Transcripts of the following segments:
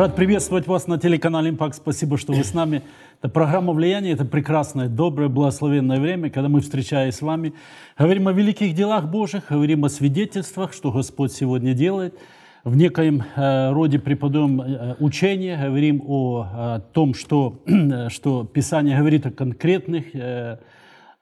Рад приветствовать вас на телеканале «Импакт». Спасибо, что вы с нами. Это программа влияния. Это прекрасное, доброе, благословенное время, когда мы, встречаемся с вами, говорим о великих делах Божьих, говорим о свидетельствах, что Господь сегодня делает. В некоем э, роде преподаем э, учение, говорим о, о том, что, что Писание говорит о конкретных э,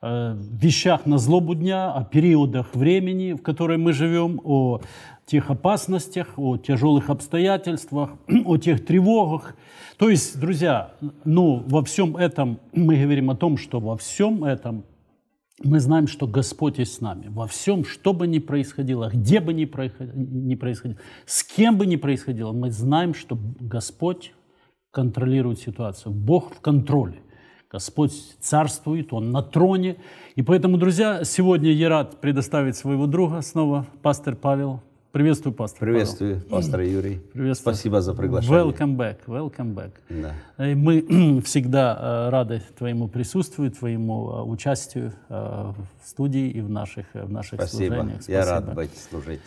э, вещах на злобу дня, о периодах времени, в которые мы живем, о тех опасностях, о тяжелых обстоятельствах, о тех тревогах. То есть, друзья, ну, во всем этом мы говорим о том, что во всем этом мы знаем, что Господь есть с нами. Во всем, что бы ни происходило, где бы ни происходило, с кем бы ни происходило, мы знаем, что Господь контролирует ситуацию. Бог в контроле. Господь царствует, Он на троне. И поэтому, друзья, сегодня я рад предоставить своего друга снова, пастор Павел. Приветствую, пастор. Приветствую, Павел. пастор Юрий. Приветствую. Спасибо за приглашение. Welcome back, welcome back. Да. Э, мы всегда э, рады твоему присутствию, твоему э, участию в студии и в наших, в наших Спасибо. служениях. Спасибо, я рад быть служить.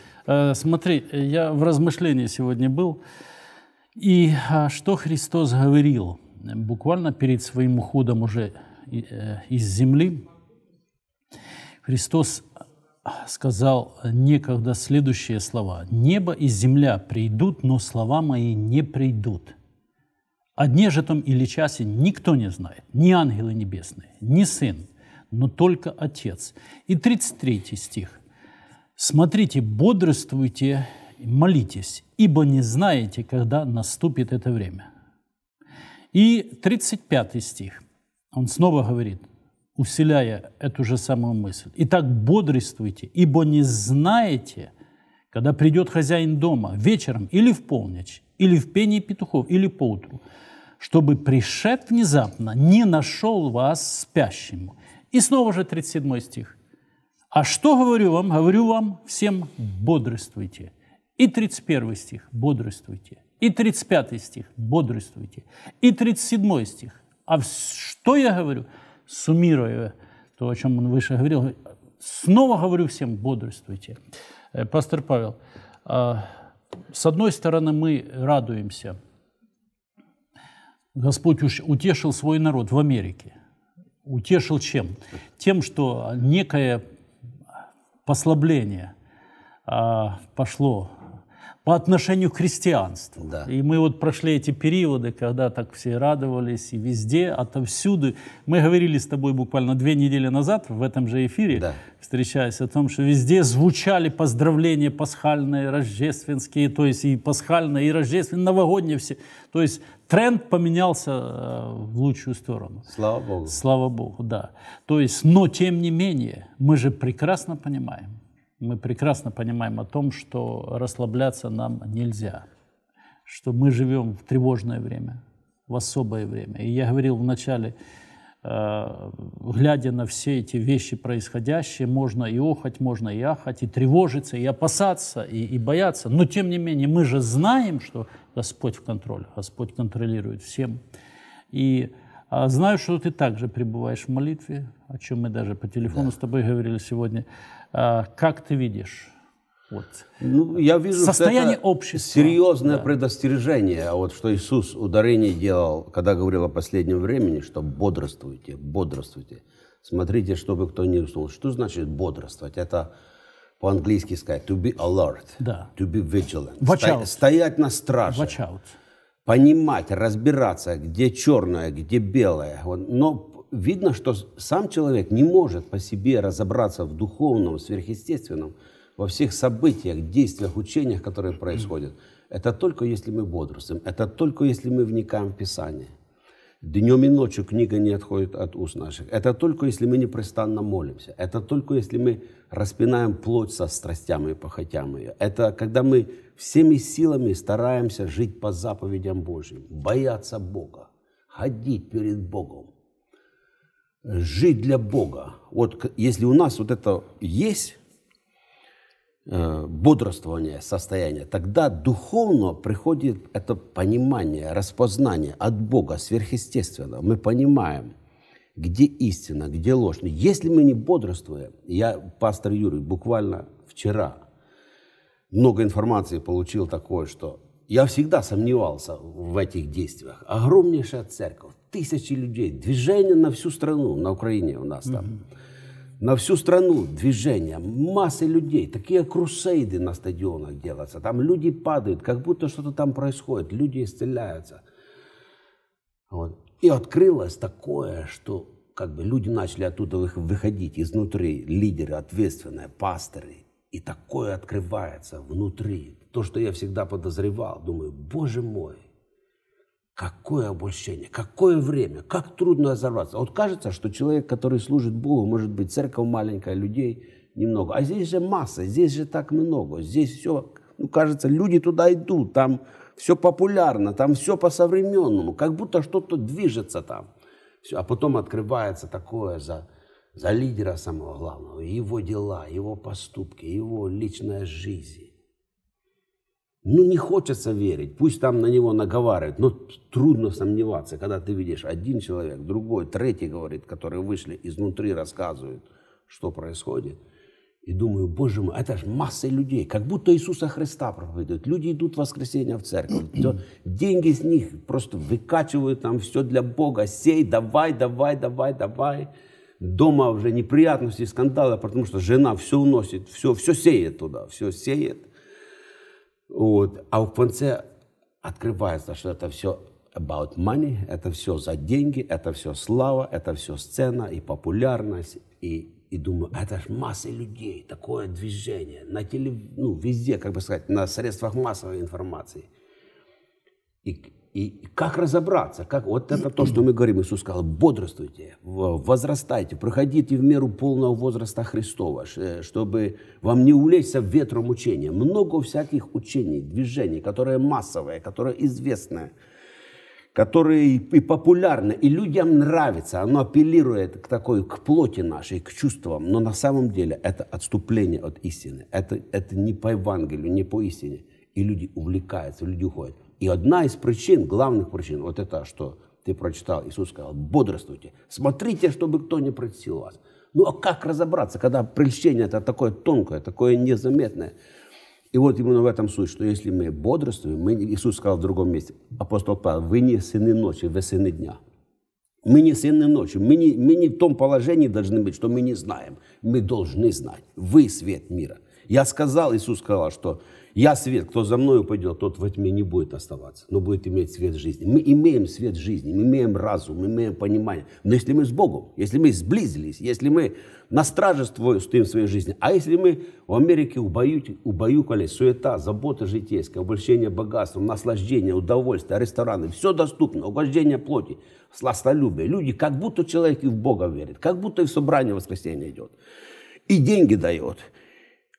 Смотри, я в размышлении сегодня был, и а, что Христос говорил буквально перед своим уходом уже из земли, Христос сказал некогда следующие слова. «Небо и земля придут, но слова мои не придут. О дне же том или часе никто не знает, ни ангелы небесные, ни Сын, но только Отец». И 33 стих. «Смотрите, бодрствуйте, молитесь, ибо не знаете, когда наступит это время». И 35 стих. Он снова говорит – усиляя эту же самую мысль. Итак, бодрствуйте, ибо не знаете, когда придет хозяин дома, вечером или в полночь, или в пении петухов, или поутру, чтобы пришед внезапно, не нашел вас спящим. И снова же 37 стих. А что говорю вам? Говорю вам всем бодрствуйте. И 31 стих – бодрствуйте. И 35 стих – бодрствуйте. И 37 стих. А что я говорю? – суммируя то, о чем он выше говорил, снова говорю всем, бодрствуйте. Э, пастор Павел, а, с одной стороны, мы радуемся. Господь уж утешил свой народ в Америке. Утешил чем? Тем, что некое послабление а, пошло по отношению к христианству. Да. И мы вот прошли эти периоды, когда так все радовались и везде, отовсюду. Мы говорили с тобой буквально две недели назад в этом же эфире, да. встречаясь о том, что везде звучали поздравления пасхальные, рождественские, то есть и пасхальные, и рождественные, новогодние все. То есть тренд поменялся э, в лучшую сторону. Слава Богу. Слава Богу, да. То есть, но тем не менее, мы же прекрасно понимаем, мы прекрасно понимаем о том, что расслабляться нам нельзя, что мы живем в тревожное время, в особое время. И я говорил вначале, э, глядя на все эти вещи происходящие, можно и охать, можно и ахать, и тревожиться, и опасаться, и, и бояться. Но тем не менее, мы же знаем, что Господь в контроле, Господь контролирует всем. И а, знаю, что ты также пребываешь в молитве, о чем мы даже по телефону да. с тобой говорили сегодня. А, как ты видишь? Вот. Ну, я вижу, Состояние что это общества. серьезное да. предостережение. А вот что Иисус ударение делал, когда говорил о последнем времени, что бодрствуйте, бодрствуйте. Смотрите, чтобы кто не уснул. Что значит бодрствовать? Это по-английски сказать to be alert, да. to be vigilant. Watch out. стоять на страже. Watch out. Понимать, разбираться, где черное, где белое. Но видно, что сам человек не может по себе разобраться в духовном, сверхъестественном, во всех событиях, действиях, учениях, которые происходят. Это только если мы бодрствуем, это только если мы вникаем в Писание. Днем и ночью книга не отходит от уст наших. Это только если мы непрестанно молимся. Это только если мы распинаем плоть со страстями и похотями ее. Это когда мы всеми силами стараемся жить по заповедям Божьим, бояться Бога, ходить перед Богом, жить для Бога. Вот если у нас вот это есть э, бодрствование, состояние, тогда духовно приходит это понимание, распознание от Бога сверхъестественно. Мы понимаем, где истина, где ложь. если мы не бодрствуем, я, пастор Юрий, буквально вчера много информации получил такое, что я всегда сомневался в этих действиях. Огромнейшая церковь, тысячи людей. Движение на всю страну, на Украине у нас там. Mm-hmm. На всю страну движение, массы людей. Такие крусейды на стадионах делаются. Там люди падают, как будто что-то там происходит. Люди исцеляются. Вот. И открылось такое, что как бы люди начали оттуда выходить изнутри, лидеры ответственные, пасторы. И такое открывается внутри. То, что я всегда подозревал, думаю, боже мой, Какое обольщение, какое время, как трудно разорваться. Вот кажется, что человек, который служит Богу, может быть, церковь маленькая, людей немного. А здесь же масса, здесь же так много, здесь все, ну, кажется, люди туда идут, там все популярно, там все по-современному, как будто что-то движется там. Все, а потом открывается такое за, за лидера самого главного, его дела, его поступки, его личная жизнь. Ну, не хочется верить, пусть там на него наговаривают, но трудно сомневаться, когда ты видишь один человек, другой, третий говорит, которые вышли изнутри, рассказывают, что происходит. И думаю, боже мой, это же масса людей, как будто Иисуса Христа проповедуют. Люди идут в воскресенье в церковь, деньги с них просто выкачивают там все для Бога, сей, давай, давай, давай, давай. Дома уже неприятности, скандалы, потому что жена все уносит, все, все сеет туда, все сеет вот. А в конце открывается, что это все about money, это все за деньги, это все слава, это все сцена и популярность. И, и думаю, а это же масса людей, такое движение, на телев, ну, везде, как бы сказать, на средствах массовой информации. И и как разобраться? Как вот это то, что мы говорим, Иисус сказал, бодрствуйте, возрастайте, проходите в меру полного возраста Христова, э, чтобы вам не улечься в ветром учения. Много всяких учений, движений, которые массовые, которые известные, которые и популярны, и людям нравится. Оно апеллирует к такой, к плоти нашей, к чувствам. Но на самом деле это отступление от истины. Это, это не по Евангелию, не по истине. И люди увлекаются, люди уходят. И одна из причин, главных причин, вот это, что ты прочитал, Иисус сказал, бодрствуйте, смотрите, чтобы кто не прельстил вас. Ну а как разобраться, когда прельщение это такое тонкое, такое незаметное? И вот именно в этом суть, что если мы бодрствуем, мы, Иисус сказал в другом месте, апостол Павел, вы не сыны ночи, вы сыны дня. Мы не сыны ночи, мы не, мы не в том положении должны быть, что мы не знаем. Мы должны знать. Вы свет мира. Я сказал, Иисус сказал, что я свет, кто за мною пойдет, тот во тьме не будет оставаться, но будет иметь свет жизни. Мы имеем свет жизни, мы имеем разум, мы имеем понимание. Но если мы с Богом, если мы сблизились, если мы на страже стоим в своей жизни, а если мы в Америке убаюкались, суета, забота житейская, обольщение богатством, наслаждение, удовольствие, рестораны, все доступно, угождение плоти, сластолюбие. Люди, как будто человек и в Бога верит, как будто и в собрание воскресенье идет. И деньги дает.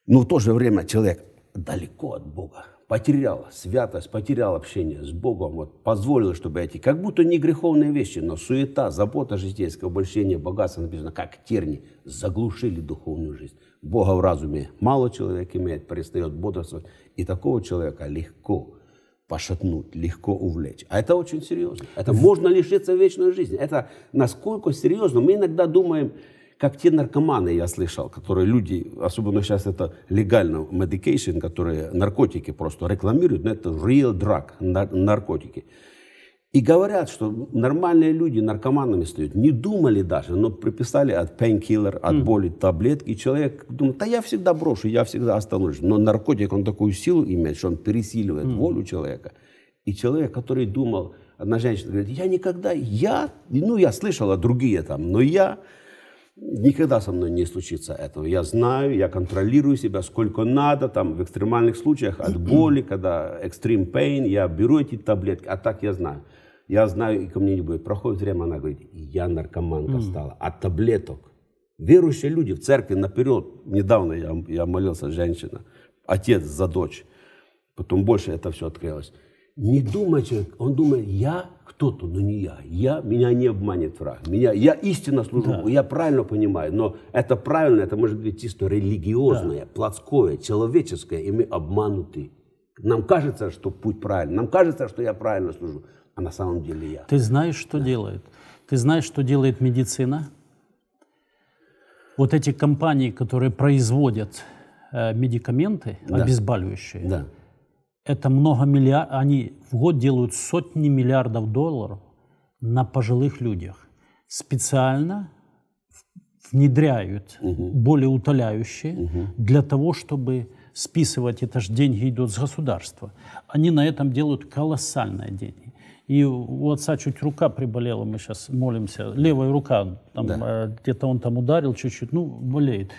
Но в то же время человек далеко от Бога, потерял святость, потерял общение с Богом, вот, позволил, чтобы эти, как будто не греховные вещи, но суета, забота житейская, обольщение, богатство, написано, как терни, заглушили духовную жизнь. Бога в разуме мало человек имеет, перестает бодрствовать, и такого человека легко пошатнуть, легко увлечь. А это очень серьезно. Это можно лишиться вечной жизни. Это насколько серьезно. Мы иногда думаем, как те наркоманы, я слышал, которые люди, особенно сейчас это легально, medication, которые наркотики просто рекламируют, но это real drug, наркотики. И говорят, что нормальные люди наркоманами стают. Не думали даже, но приписали от painkiller, от mm. боли таблетки. И человек думает, да я всегда брошу, я всегда остановлюсь. Но наркотик, он такую силу имеет, что он пересиливает mm. волю человека. И человек, который думал, одна женщина говорит, я никогда, я, ну я слышала другие там, но я Никогда со мной не случится этого. Я знаю, я контролирую себя сколько надо, там, в экстремальных случаях, от боли, когда экстрим pain, я беру эти таблетки, а так я знаю. Я знаю, и ко мне не будет. Проходит время, она говорит, я наркоманка стала от таблеток. Верующие люди в церкви наперед. Недавно я, я молился, женщина, отец за дочь. Потом больше это все открылось. Не думай он думает, я кто-то, но ну, не я. я. Меня не обманет враг. Меня, я истинно служу да. я правильно понимаю. Но это правильно, это может быть чисто религиозное, да. плотское, человеческое, и мы обмануты. Нам кажется, что путь правильный, нам кажется, что я правильно служу, а на самом деле я. Ты знаешь, что да. делает. Ты знаешь, что делает медицина. Вот эти компании, которые производят э, медикаменты да. обезболивающие, да это много миллиард, они в год делают сотни миллиардов долларов на пожилых людях. Специально внедряют угу. более утоляющие угу. для того, чтобы списывать, это же деньги идут с государства. Они на этом делают колоссальные деньги. И у отца чуть рука приболела, мы сейчас молимся, левая рука, там, да. Э, где-то он там ударил чуть-чуть, ну, болеет.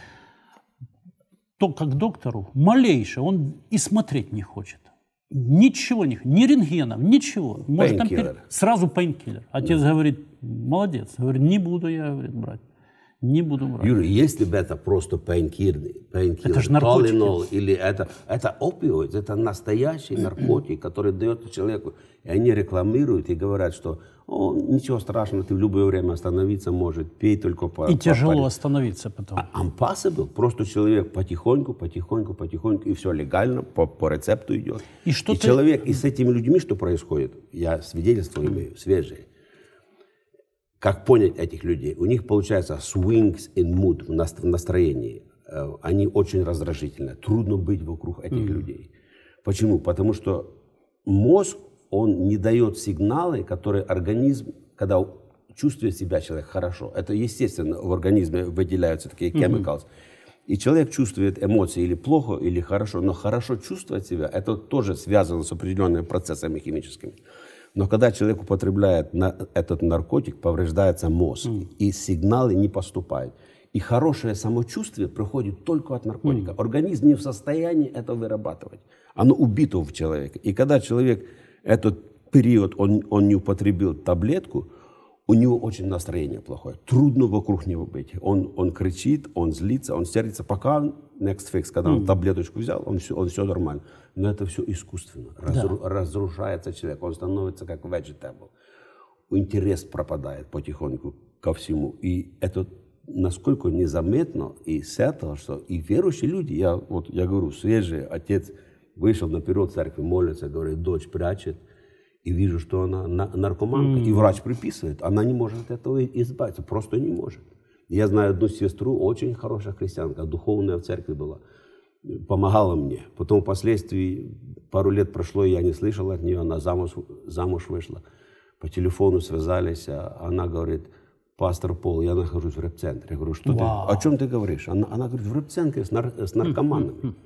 То, как доктору, малейшее, он и смотреть не хочет. Ничего не, ни рентгенов, ничего. Может, там пер... Сразу пейнкиллер. Отец да. говорит, молодец. Говорит, не буду я говорит, брать. Не буду брать. Юрий, если бы это просто пейнкиллер, это же толинол, или это, это опиоид, это настоящий наркотик, который дает человеку. И они рекламируют и говорят, что о, ничего страшного, ты в любое время остановиться может, пей только по... И по тяжело паре. остановиться потом. А был просто человек потихоньку, потихоньку, потихоньку, и все легально, по, по рецепту идет. И, что и ты... человек, и с этими людьми что происходит, я свидетельство имею, свежие. Как понять этих людей? У них получается swings in mood, в настроении. Э, они очень раздражительны. Трудно быть вокруг этих mm-hmm. людей. Почему? Потому что мозг он не дает сигналы, которые организм, когда чувствует себя человек хорошо, это естественно, в организме выделяются такие chemicals, mm-hmm. и человек чувствует эмоции или плохо, или хорошо, но хорошо чувствовать себя, это тоже связано с определенными процессами химическими. Но когда человек употребляет на этот наркотик, повреждается мозг, mm. и сигналы не поступают. И хорошее самочувствие приходит только от наркотика. Mm. Организм не в состоянии это вырабатывать. Оно убито в человеке. И когда человек этот период он, он не употребил таблетку, у него очень настроение плохое. Трудно вокруг него быть. Он, он кричит, он злится, он сердится. Пока Next Fix, когда он mm. таблеточку взял, он все, он все нормально. Но это все искусственно. Разру, да. Разрушается человек, он становится как vegetable. Интерес пропадает потихоньку ко всему. И это насколько незаметно и с этого, что и верующие люди, я, вот, я говорю, свежий отец – Вышел наперед церкви, молится, говорит, дочь прячет. И вижу, что она наркоманка. Mm. И врач приписывает. Она не может от этого избавиться. Просто не может. Я знаю одну сестру, очень хорошая христианка, духовная в церкви была. Помогала мне. Потом впоследствии пару лет прошло, я не слышал от нее. Она замуж, замуж вышла. По телефону связались. А она говорит, пастор Пол, я нахожусь в рэп-центре. Я говорю, что Вау. ты, о чем ты говоришь? Она, она говорит, в рэп-центре с, нар, с наркоманами.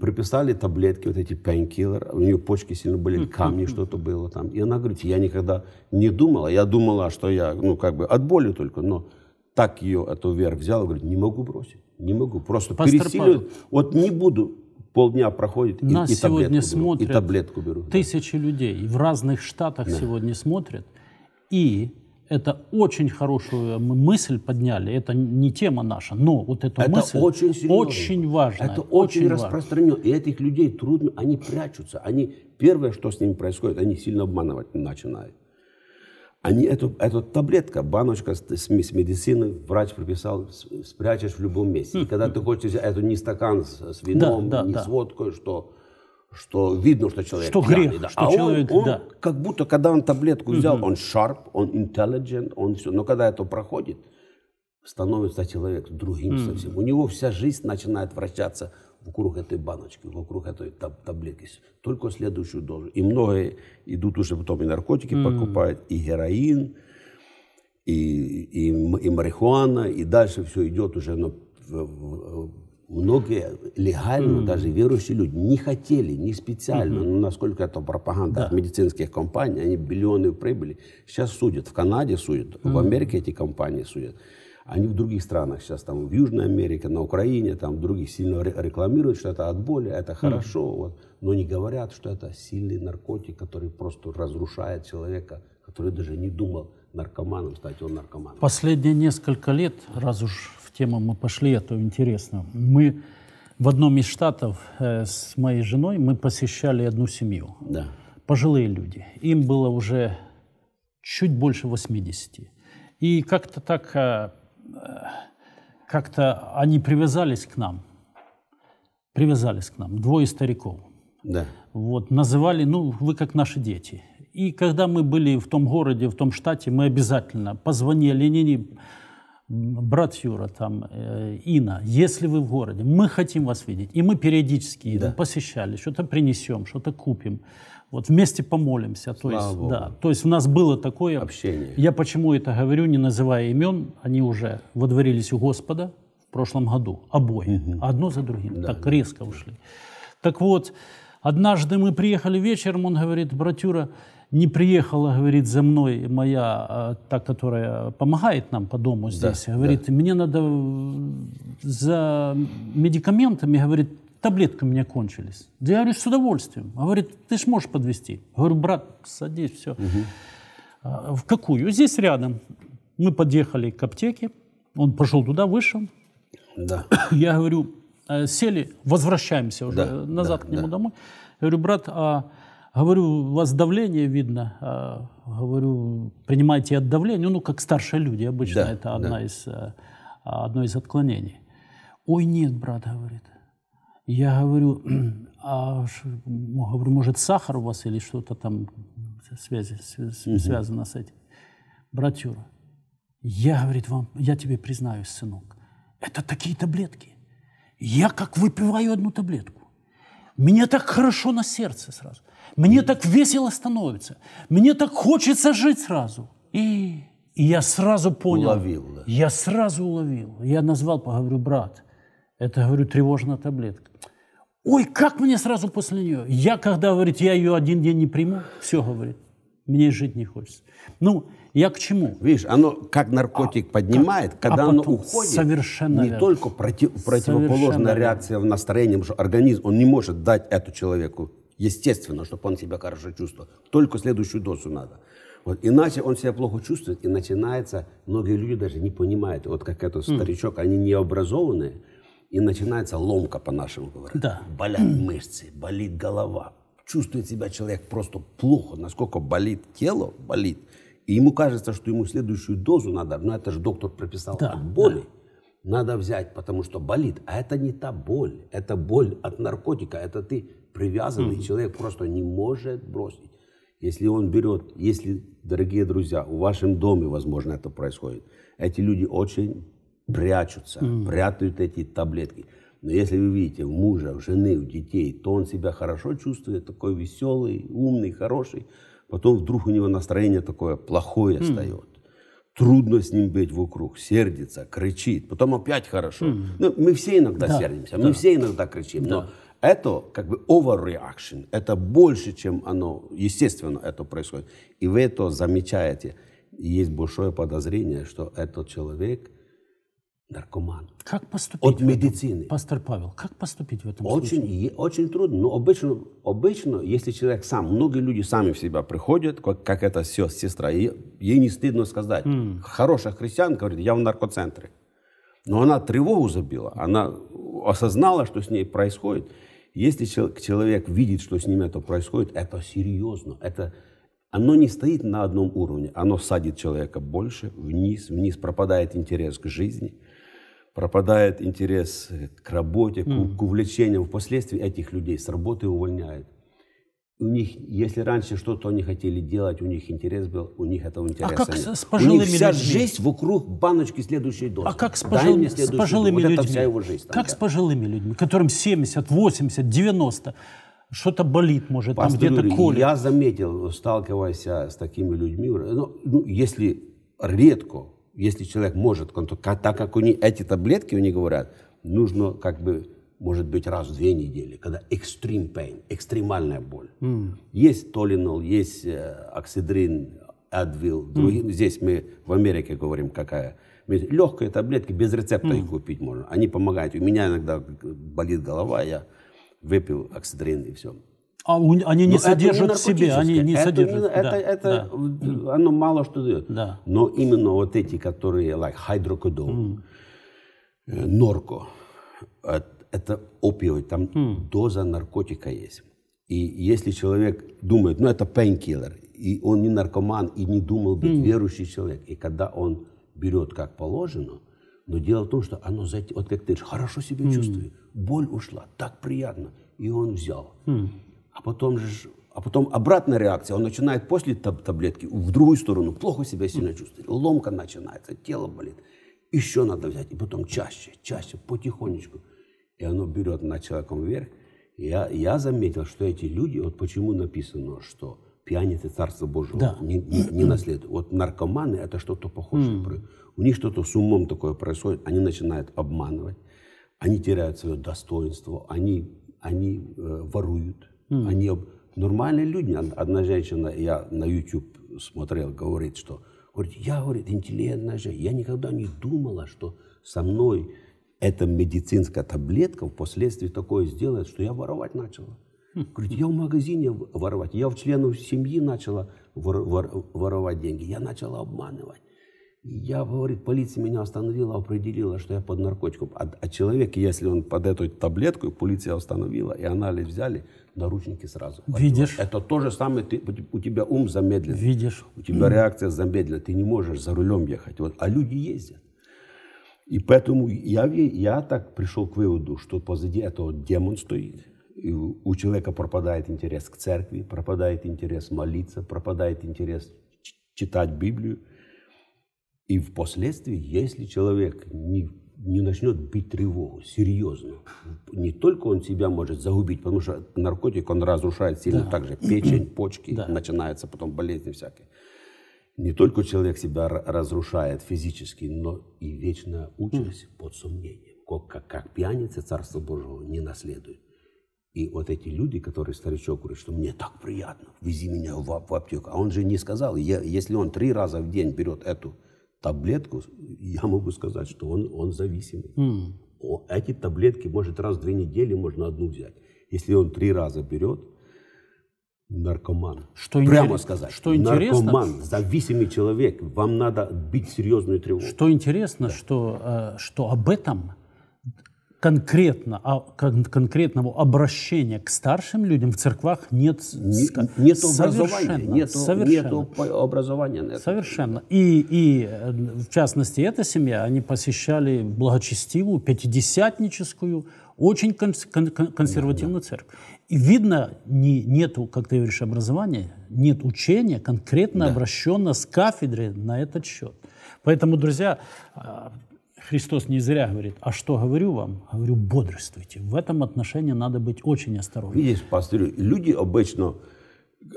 прописали таблетки, вот эти пенкиллер, у нее почки сильно были, камни, что-то было там. И она говорит, я никогда не думала, я думала, что я, ну, как бы от боли только, но так ее эту вверх взял, говорит, не могу бросить, не могу, просто Пастор пересиливают. Павел, вот не буду, полдня проходит, и, и, сегодня таблетку смотрят беру, и таблетку беру. Тысячи да. людей в разных штатах да. сегодня смотрят, и это очень хорошую э, мысль подняли. Это не тема наша, но вот эту это мысль очень, серьезно. очень важно. Это очень, очень распространено. И этих людей трудно, они прячутся. Они первое, что с ними происходит, они сильно обманывать начинают. Они эту, эту таблетка, баночка с, с медицины, врач прописал, спрячешь в любом месте. И хм, когда хм. ты хочешь эту не стакан с, с вином, да, да, не да. с водкой, что что видно, что человек что пьяный, грех, да. что а человек, он, он да. как будто, когда он таблетку взял, угу. он sharp, он intelligent, он все. Но когда это проходит, становится человек другим угу. совсем. У него вся жизнь начинает вращаться вокруг этой баночки, вокруг этой таб таблетки. Только следующую дозу. И многие идут уже потом и наркотики угу. покупают, и героин, и, и, и марихуана, и дальше все идет уже на, в, в, многие легально mm. даже верующие люди не хотели, не специально, mm-hmm. но ну, насколько это пропаганда да. медицинских компаний, они миллионы прибыли. Сейчас судят, в Канаде судят, mm-hmm. в Америке эти компании судят. Они в других странах сейчас, там в Южной Америке, на Украине, там другие сильно рекламируют, что это от боли, это хорошо, mm-hmm. вот, но не говорят, что это сильный наркотик, который просто разрушает человека, который даже не думал наркоманом стать, он наркоман Последние несколько лет, раз уж тему мы пошли, это а интересно. Мы в одном из штатов э, с моей женой мы посещали одну семью. Да. Пожилые люди. Им было уже чуть больше 80. И как-то так, э, э, как-то они привязались к нам. Привязались к нам. Двое стариков. Да. Вот, называли, ну, вы как наши дети. И когда мы были в том городе, в том штате, мы обязательно позвонили, не, не, брат Юра, там, э, Инна, если вы в городе, мы хотим вас видеть. И мы периодически идем, посещали, что-то принесем, что-то купим. Вот вместе помолимся. Слава есть, Богу. да, то есть у нас было такое... Общение. Я почему это говорю, не называя имен, они уже водворились у Господа в прошлом году, обои, угу. одно за другим, да, так да. резко ушли. Так вот, однажды мы приехали вечером, он говорит, братюра, не приехала, говорит, за мной моя, э, та, которая помогает нам по дому здесь, да, говорит, да. мне надо э, за медикаментами, говорит, таблетки у меня кончились. Да я говорю, с удовольствием. А говорит, ты ж можешь подвести. Говорю, брат, садись, все. Угу. А, в какую? Здесь рядом. Мы подъехали к аптеке, он пошел туда, вышел. Да. Я говорю, э, сели, возвращаемся уже да, назад да, к нему да. домой. Я говорю, брат, а Говорю, у вас давление видно. А, говорю, принимайте от давления. Ну, как старшие люди обычно. Да, это одна да. из, э, а, одно из отклонений. Ой, нет, брат, говорит. Я говорю, а, говорю, может, сахар у вас или что-то там связи, связано с этим? братюра. я, говорит, вам, я тебе признаюсь, сынок, это такие таблетки. Я как выпиваю одну таблетку. Мне так хорошо на сердце сразу. Мне так весело становится. Мне так хочется жить сразу. И, и я сразу понял. Уловил, да. Я сразу уловил. Я назвал, поговорю, брат, это, говорю, тревожная таблетка. Ой, как мне сразу после нее? Я, когда, говорит, я ее один день не приму, все, говорит, мне жить не хочется. Ну, я к чему? Видишь, оно как наркотик а, поднимает, как, когда а потом, оно уходит, совершенно не верно. только против, противоположная совершенно реакция верно. в настроении, потому что организм, он не может дать эту человеку Естественно, чтобы он себя хорошо чувствовал. Только следующую дозу надо. Вот. Иначе он себя плохо чувствует, и начинается, многие люди даже не понимают, вот как этот старичок, они необразованные, и начинается ломка, по-нашему говорят. Да. Болят мышцы, болит голова. Чувствует себя человек просто плохо, насколько болит тело, болит. И ему кажется, что ему следующую дозу надо, но это же доктор прописал да, от боли. Да надо взять, потому что болит. А это не та боль, это боль от наркотика, это ты привязанный mm-hmm. человек просто не может бросить. Если он берет, если, дорогие друзья, в вашем доме, возможно, это происходит, эти люди очень прячутся, mm-hmm. прятают эти таблетки. Но если вы видите у мужа, у жены, у детей, то он себя хорошо чувствует, такой веселый, умный, хороший. Потом вдруг у него настроение такое плохое mm. встает. Трудно с ним быть вокруг, сердится, кричит, потом опять хорошо. Mm. Ну, мы все иногда да. сердимся, да. мы все иногда кричим, да. но это как бы overreaction, это больше, чем оно, естественно, это происходит. И вы это замечаете. И есть большое подозрение, что этот человек наркоман. Как поступить? От медицины. Пастор Павел, как поступить в этом очень, случае? Очень трудно. Но обычно, обычно, если человек сам, многие люди сами в себя приходят, как, как все, сестра, ей, ей не стыдно сказать. Mm. Хорошая христианка говорит, я в наркоцентре. Но она тревогу забила, она осознала, что с ней происходит. Если человек видит, что с ним это происходит, это серьезно. Это, оно не стоит на одном уровне. Оно садит человека больше вниз, вниз. Пропадает интерес к жизни, пропадает интерес э, к работе, к, к увлечениям. Впоследствии этих людей с работы увольняют у них, если раньше что-то они хотели делать, у них интерес был, у них этого а интереса а как нет. С пожилыми у них вся людьми? жизнь вокруг баночки следующей а дозы. А как с, пожил... с пожилыми дозу. людьми? Вот это вся его жизнь. как с пожилыми людьми, которым 70, 80, 90? Что-то болит, может, Пастор там где-то колет. Я заметил, сталкиваясь а, с такими людьми, ну, ну, если редко, если человек может, так как у них эти таблетки, у них говорят, нужно как бы может быть раз в две недели, когда extreme pain, экстремальная боль. Mm. Есть толинол, есть э, оксидрин, адвил. mm. Здесь мы в Америке говорим, какая. Легкие таблетки, без рецепта mm. их купить можно. Они помогают. У меня иногда болит голова, я выпил оксидрин и все. А у, они не Но содержат не в себе, они не это содержат. Не, это, да, это, да. Оно мало что дает. Да. Но именно вот эти, которые, like, хайдрокодон, mm. Э, норко, это опиоид, там mm. доза наркотика есть. И если человек думает, ну это пейнкиллер, и он не наркоман, и не думал быть mm. верующий человек, и когда он берет как положено, но дело в том, что оно, вот как ты говоришь, хорошо себя mm. Хм. чувствую, боль ушла, так приятно, и он взял. Mm. А потом же, а потом обратная реакция, он начинает после таб таблетки в другую сторону, плохо себя сильно mm. чувствует, ломка начинается, тело болит, еще надо взять, и потом чаще, чаще, потихонечку – и оно берет над человеком вверх. Я, я заметил, что эти люди, вот почему написано, что пьяницы Царство Божьего да. не, не, не наследуют. Вот наркоманы это что-то похожее. Mm. У них что-то с умом такое происходит, они начинают обманывать, они теряют свое достоинство, они, они э, воруют, mm. они об... нормальные люди. Одна женщина, я на YouTube смотрел, говорит, что говорит, я говорит, интеллигентная женщина, я никогда не думала, что со мной эта медицинская таблетка впоследствии такое сделает, что я воровать начала. Хм. Говорит, я в магазине воровать, я в членов семьи начала вор, вор, воровать деньги, я начала обманывать. Я, говорит, полиция меня остановила, определила, что я под наркотиком. А, а человек, если он под эту таблетку, полиция остановила, и анализ взяли, наручники сразу. Видишь? Это то же самое, ты, у тебя ум замедлен. Видишь? У тебя реакция замедлена, ты не можешь за рулем ехать. Вот, а люди ездят. И поэтому я, я так пришел к выводу, что позади этого демон стоит. И у человека пропадает интерес к церкви, пропадает интерес молиться, пропадает интерес читать Библию. И впоследствии, если человек не, не начнет бить тревогу серьезно, не только он себя может загубить, потому что наркотик, он разрушает сильно да. также печень, почки, да. начинаются потом болезни всякие не только человек себя разрушает физически, но и вечно участь mm. под сомнением. Как, как, как пьяница Царство Божьего не наследует. И вот эти люди, которые старичок говорит, что мне так приятно, вези меня в, в аптеку. А он же не сказал, я, если он три раза в день берет эту таблетку, я могу сказать, что он, он зависимый. Mm. Эти таблетки, может, раз в две недели можно одну взять. Если он три раза берет, Наркоман. Что Прямо интерес... сказать. Что интересно, Наркоман, зависимый человек. Вам надо бить серьезную тревогу. Что интересно, да. что, э, что об этом конкретно, а, кон, конкретного обращения к старшим людям в церквах нет. Не, нет образования. Нет, совершенно. нет образования. Нет. Совершенно. И, и э, в частности эта семья, они посещали благочестивую, пятидесятническую, очень кон, кон, консервативную да, да. церковь. И видно, не, нету, как ты говоришь, образования, нет учения, конкретно да. обращенного с кафедры на этот счет. Поэтому, друзья, а, Христос не зря говорит, а что говорю вам? Говорю, бодрствуйте. В этом отношении надо быть очень осторожным. Видишь, пастырь, люди обычно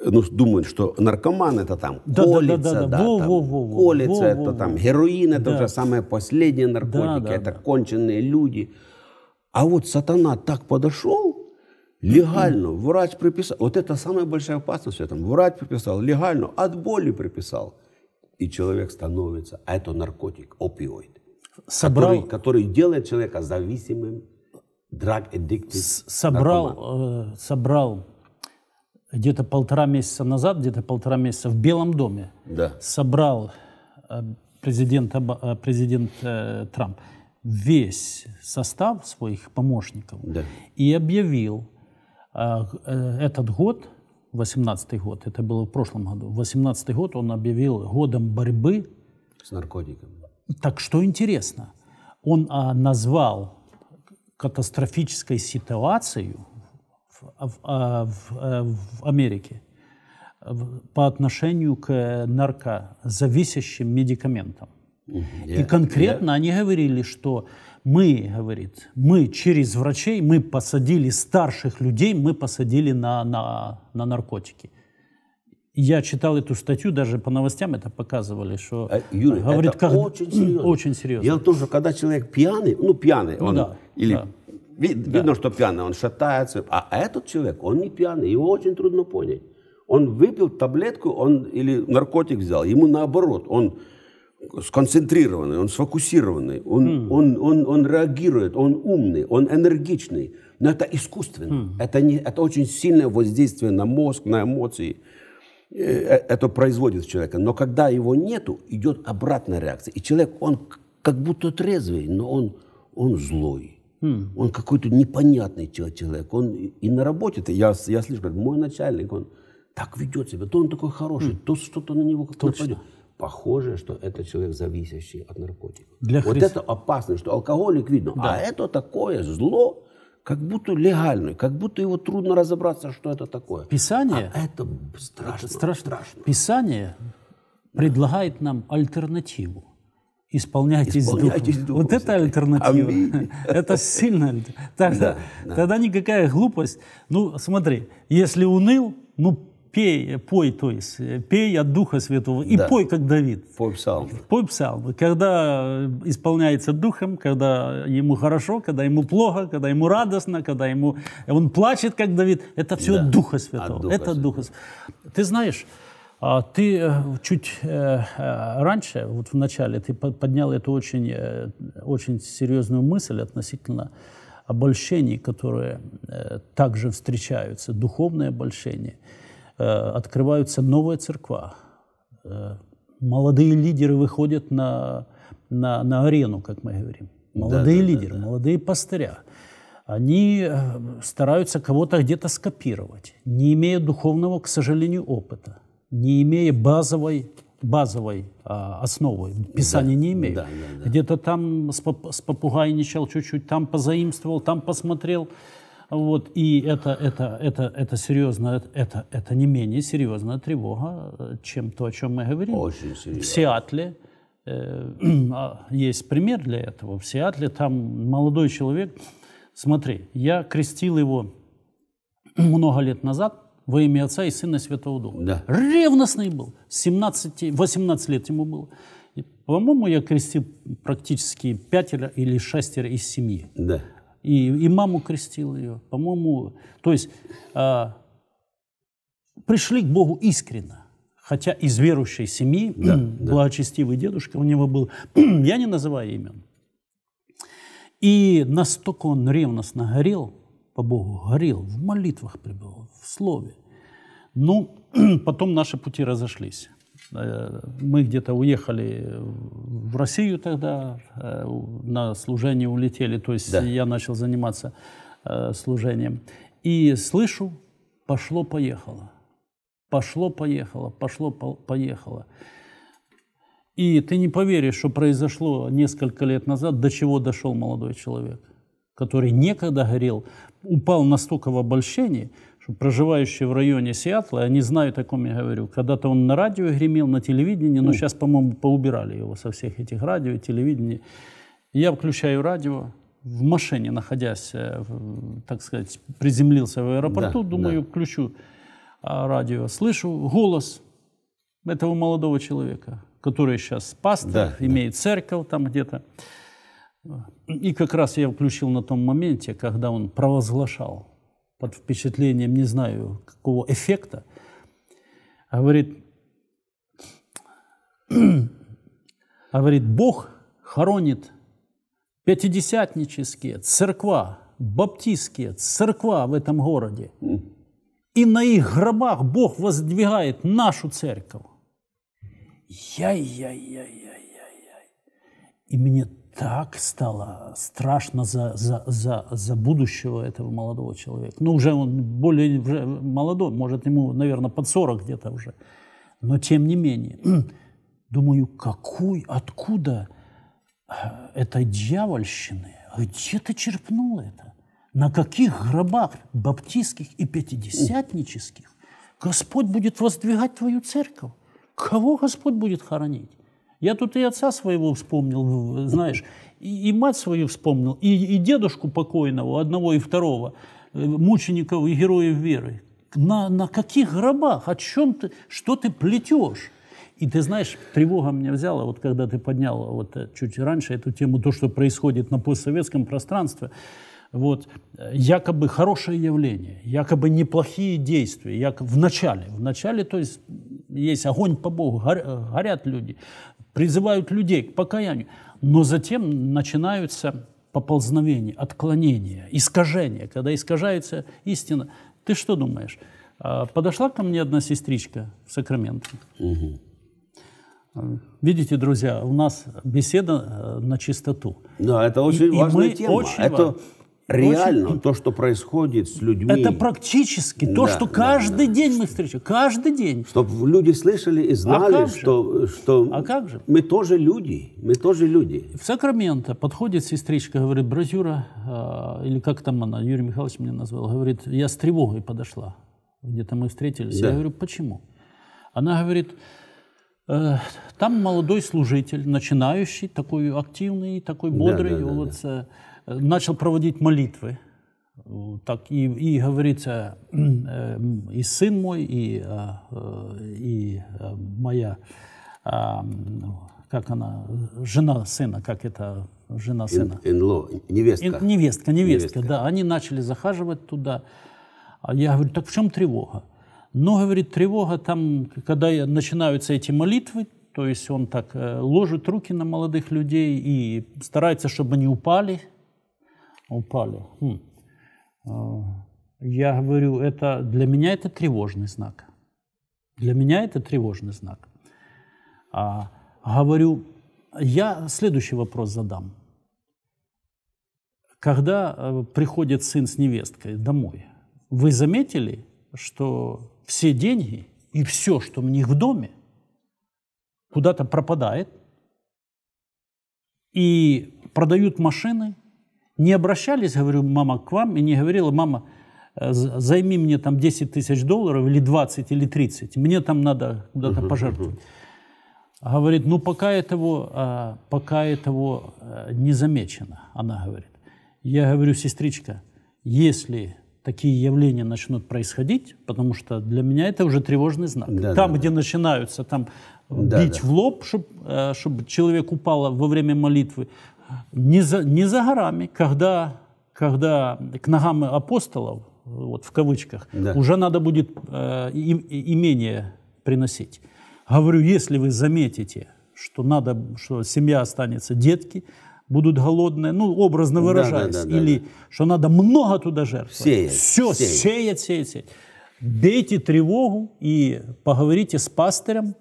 ну, думают, что наркоман это там да, колется, да, да, да, да, во, там, во, во, колется, во, во, это там героин, это да. уже самые последние наркотики, да, да, это да. конченые люди. А вот сатана так подошел, Легально, врач приписал. Вот это самая большая опасность в этом. Врач приписал, легально, от боли приписал. И человек становится, а это наркотик, опиоид. Собрал... Который, который делает человека зависимым, drug addicted. Собрал, э, собрал где-то полтора месяца назад, где-то полтора месяца в Белом доме. Да. Собрал э, президент, э, президент э, Трамп весь состав своих помощников да. и объявил, а, этот год, 18-й год, это было в прошлом году, 18-й год он объявил годом борьбы с наркотиками. Так что интересно, он а, назвал катастрофической ситуацию в, в, а, в, э, в Америке по отношению к наркозависящим медикаментам. Я, и конкретно я... они говорили, что мы, говорит, мы через врачей, мы посадили старших людей, мы посадили на, на, на наркотики. Я читал эту статью, даже по новостям это показывали, что а, Юрий, говорит, это как очень серьезно. очень серьезно. Дело в том, что когда человек пьяный, ну пьяный, ну он да, или да. Вид, да. видно, что пьяный, он шатается, а этот человек, он не пьяный, его очень трудно понять. Он выпил таблетку, он или наркотик взял, ему наоборот, он сконцентрированный, он сфокусированный, он, mm. он, он, он реагирует, он умный, он энергичный. Но это искусственно. Mm. Это, не, это очень сильное воздействие на мозг, на эмоции. Э, э, это производит человека. Но когда его нету, идет обратная реакция. И человек, он как будто трезвый, но он, он злой. Mm. Он какой-то непонятный человек. Он и на работе, я, я слышу, мой начальник, он так ведет себя. То он такой хороший, mm. то что-то на него как-то нападет похоже, что это человек, зависящий от наркотиков. Для вот хри... это опасно, что алкоголик видно. А да. А это такое зло, как будто легальное, как будто его трудно разобраться, что это такое. Писание... А это страшно. Это страшно. страшно. Писание да. предлагает нам альтернативу. Исполняйтесь, Исполняйтесь духом. Вот это альтернатива. Это сильно. тогда никакая глупость. Ну, смотри, если уныл, ну, пей, пой, то есть, пей от Духа Святого и да. пой, как Давид. Пой псалмы. Пой псалмы. Когда э, исполняется Духом, когда ему хорошо, когда ему плохо, когда ему радостно, когда ему... Он плачет, как Давид. Это все да. от Духа Святого. От Духа это Святого. Духа Ты знаешь, а, ты э, чуть э, раньше, вот в начале, ты поднял эту очень, очень серьезную мысль относительно обольщений, которые также встречаются, духовные обольщения – Э, открываются новые церква, э, молодые лидеры выходят на, на, на арену, как мы говорим. Молодые да, да, лидеры, да, да. молодые пастыря. Они э, стараются кого-то где-то скопировать, не имея духовного, к сожалению, опыта, не имея базовой базовой а, основы. Писания да, не имеют. Да, да, да. Где-то там с спопугайничал чуть-чуть, там позаимствовал, там посмотрел. Вот, и это, это, это, это серьезно, это, это не менее серьезная тревога, чем то, о чем мы говорим. Очень серьезно. В Сиатле э, а, есть пример для этого. В Сиатле там молодой человек, смотри, я крестил его много лет назад во имя Отца и Сына Святого Духа. Да. Ревностный был, 17, 18 лет ему было. По-моему, я крестил практически пятеро или шестеро из семьи. Да и, и маму крестил ее, по-моему. То есть э, пришли к Богу искренно. Хотя из верующей семьи, да, благочестивый да. дедушка у него был, я не называю имен. И настолько он ревностно горел, по Богу, горел, в молитвах пребывал, в слове. Ну, потом наши пути разошлись. Э, мы где-то уехали в Россию тогда, э, на служение улетели, то есть да. я начал заниматься э, служением. И слышу, пошло-поехало, пошло-поехало, пошло-поехало. И ты не поверишь, что произошло несколько лет назад, до чего дошел молодой человек, который некогда горел, упал настолько в обольщении что проживающие в районе Сиатла, они знают, о ком я говорю. Когда-то он на радио гремел, на телевидении, но сейчас, по-моему, поубирали его со всех этих радио и телевидений. Я включаю радио, в машине, находясь, э, так сказать, приземлился в аэропорту, да, думаю, да. включу а, радио, слышу голос этого молодого человека, который сейчас пастор, да, имеет да. церковь там где-то. И как раз я включил на том моменте, когда он провозглашал под впечатлением, не знаю, какого эффекта, говорит, говорит, Бог хоронит пятидесятнические церква, баптистские церква в этом городе. И на их гробах Бог воздвигает нашу церковь. Яй-яй-яй-яй-яй. И мне так стало страшно за, за, за, за будущего этого молодого человека. Ну, уже он более уже молодой, может, ему, наверное, под 40 где-то уже. Но тем не менее, думаю, какой, откуда э, этой дьявольщины, где ты черпнул это? На каких гробах баптистских и пятидесятнических Господь будет воздвигать твою церковь? Кого Господь будет хоронить? Я тут и отца своего вспомнил, ну, знаешь, и, и мать свою вспомнил, и, и дедушку покойного, одного и второго, э, мучеников и героев веры. На, на каких гробах? О чем ты? Что ты плетешь? И ты знаешь, тревога меня взяла, вот когда ты поднял вот э, чуть раньше эту тему, то, что происходит на постсоветском пространстве, вот, э, якобы хорошее явление, якобы неплохие действия, як в начале, в начале, то есть есть огонь по Богу, горят люди, призывают людей к покаянию. Но затем начинаются поползновения, отклонения, искажения, когда искажается истина. Ты что думаешь? А, подошла ко мне одна сестричка в Сакраменто. Угу. Видите, друзья, у нас беседа э, на чистоту. Да, это очень и важная мы тема. Очень это... Важно Реально, очень... то, что происходит с людьми. Это практически да, то, что да, каждый да. день мы встречаем. Каждый день. Чтобы люди слышали и а знали, а что, что а как же? мы тоже люди. Мы тоже люди. В Сакраменто подходит сестричка, говорит, бразюра, э, или как там она, Юрий Михайлович меня назвал, говорит, я с тревогой подошла. Где-то мы встретились. Да. Я говорю, почему? Она говорит, э, там молодой служитель, начинающий, такой активный, такой бодрый. Да, да, да, вот, да. Э, начал проводить молитвы. Так и, и говорится, э, и сын мой, и, э, э, и моя, как она, жена сына, как это, жена сына. Инло, невестка. Ин, невестка, невестка, невестка, да. Они начали захаживать туда. А я говорю, так в чем тревога? Но, ну, говорит, тревога там, когда начинаются эти молитвы, то есть он так ложит руки на молодых людей и старается, чтобы они упали, упали. Хм. А, я говорю, это для меня это тревожный знак. Для меня это тревожный знак. А, говорю, я следующий вопрос задам. Когда э, приходит сын с невесткой домой, вы заметили, что все деньги и все, что у них в доме, куда-то пропадает, и продают машины – не обращались, говорю, мама, к вам, и не говорила, мама, э, займи мне там 10 тысяч долларов, или 20, или 30, мне там надо куда-то угу, пожертвовать. Угу. Говорит, ну пока этого, э, пока этого э, не замечено, она говорит. Я говорю, сестричка, если такие явления начнут происходить, потому что для меня это уже тревожный знак. Да, там, да, где да. начинаются там да, бить да. в лоб, чтобы чтоб человек упал во время молитвы, не за, не за горами, когда, когда к ногам апостолов, вот в кавычках, да. уже надо будет э, и, и, имение приносить. Говорю, если вы заметите, что надо, что семья останется, детки будут голодные, ну, образно выражаясь, да, да, да, или да, да. что надо много туда жертвовать. Сеять, Все, сеять, сеять, сеять. сеять. Бейте тревогу и поговорите с пастырем,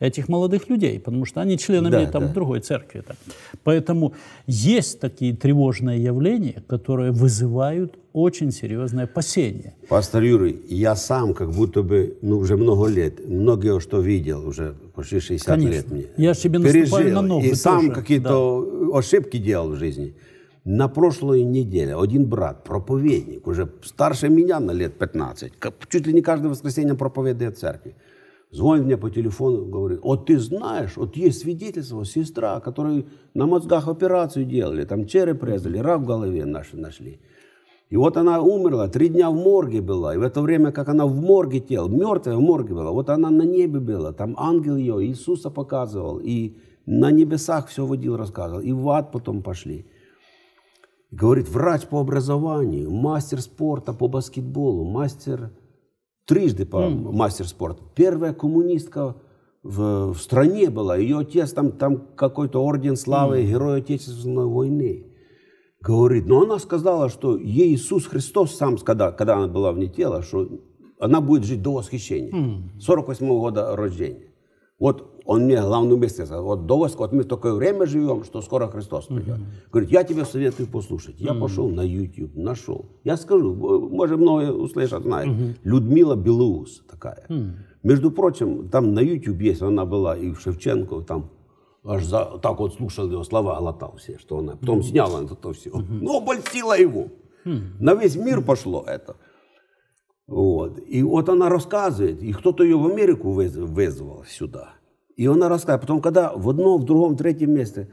этих молодых людей, потому что они членами да, там да. другой церкви. Там. Поэтому есть такие тревожные явления, которые вызывают очень серьезное опасение. Пастор Юрий, я сам как будто бы, ну, уже много лет, многое что видел, уже почти 60 Конечно. лет мне. Я же тебе пережил, на ногу. И сам какие-то да. ошибки делал в жизни. На прошлой неделе один брат, проповедник, уже старше меня на лет 15, чуть ли не каждое воскресенье проповедует в церкви. Звонит мне по телефону, говорит, вот ты знаешь, вот есть свидетельство, сестра, которой на мозгах операцию делали, там череп резали, рак в голове наши нашли. И вот она умерла, три дня в морге была, и в это время, как она в морге тела мертвая в морге была, вот она на небе была, там ангел ее, Иисуса показывал, и на небесах все водил, рассказывал, и в ад потом пошли. Говорит, врач по образованию, мастер спорта по баскетболу, мастер трижды по mm. мастер спорт. Первая коммунистка в, в стране была. Ее отец там, там какой-то орден славы, mm. герой Отечественной войны. Говорит, но она сказала, что ей Иисус Христос сам, когда, когда она была вне тела, что она будет жить до восхищения. 48 -го года рождения. Вот он мне главную мысль сказал, вот довоз, вот мы такое время живем, что скоро Христос придет. mm Говорит, я тебе советую послушать. Я mm пошел на YouTube, нашел. Я скажу, может, многие услышат, знают. mm Людмила Белоус такая. mm Между прочим, там на YouTube есть, она была и в Шевченко, там аж за, так вот слушал его слова, глотал все, что она. Потом mm сняла это то все. Mm-hmm. Ну, обольстила его. mm На весь мир пошло это. Вот. И вот она рассказывает, и кто-то ее в Америку вызвал сюда. И она рассказывает. Потом, когда в одном, в другом, в третьем месте,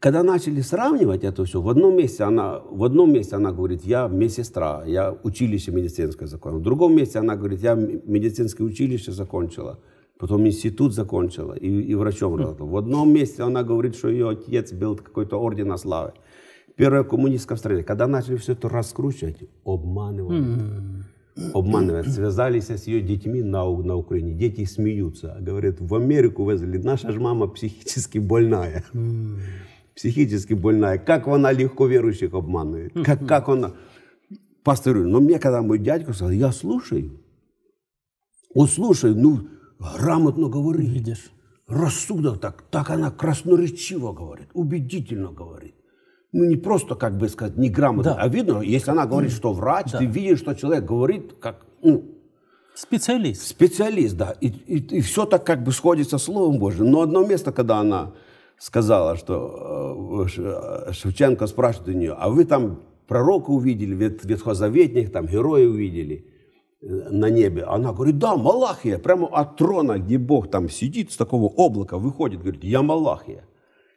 когда начали сравнивать это все, в одном месте она, в одном месте она говорит, я медсестра, я училище медицинское закончила. В другом месте она говорит, я медицинское училище закончила, потом институт закончила и, и врачом хм. работала. В одном месте она говорит, что ее отец был какой-то ордена славы. Первая в стране. когда начали все это раскручивать, обманывали. Mm-hmm обманывает. Связались с ее детьми на, на Украине. Дети смеются. Говорят, в Америку везли. Наша же мама психически больная. Психически больная. Как она легко верующих обманывает. Как, как она... Пастор но мне когда мой дядька сказал, я слушаю. Он слушает, ну, грамотно говорит. Видишь. Рассудок так, так она красноречиво говорит, убедительно говорит ну, не просто, как бы сказать, неграмотно, да. а видно, если она говорит, что врач, да. ты видишь, что человек говорит как, ну, Специалист. Специалист, да. И, и, и все так как бы сходится Словом Божьим. Но одно место, когда она сказала, что э, э, Шевченко спрашивает у нее, а вы там пророка увидели, вет, ветхозаветных, там героя увидели э, на небе. Она говорит, да, Малахия, прямо от трона, где Бог там сидит, с такого облака выходит, говорит, я Малахия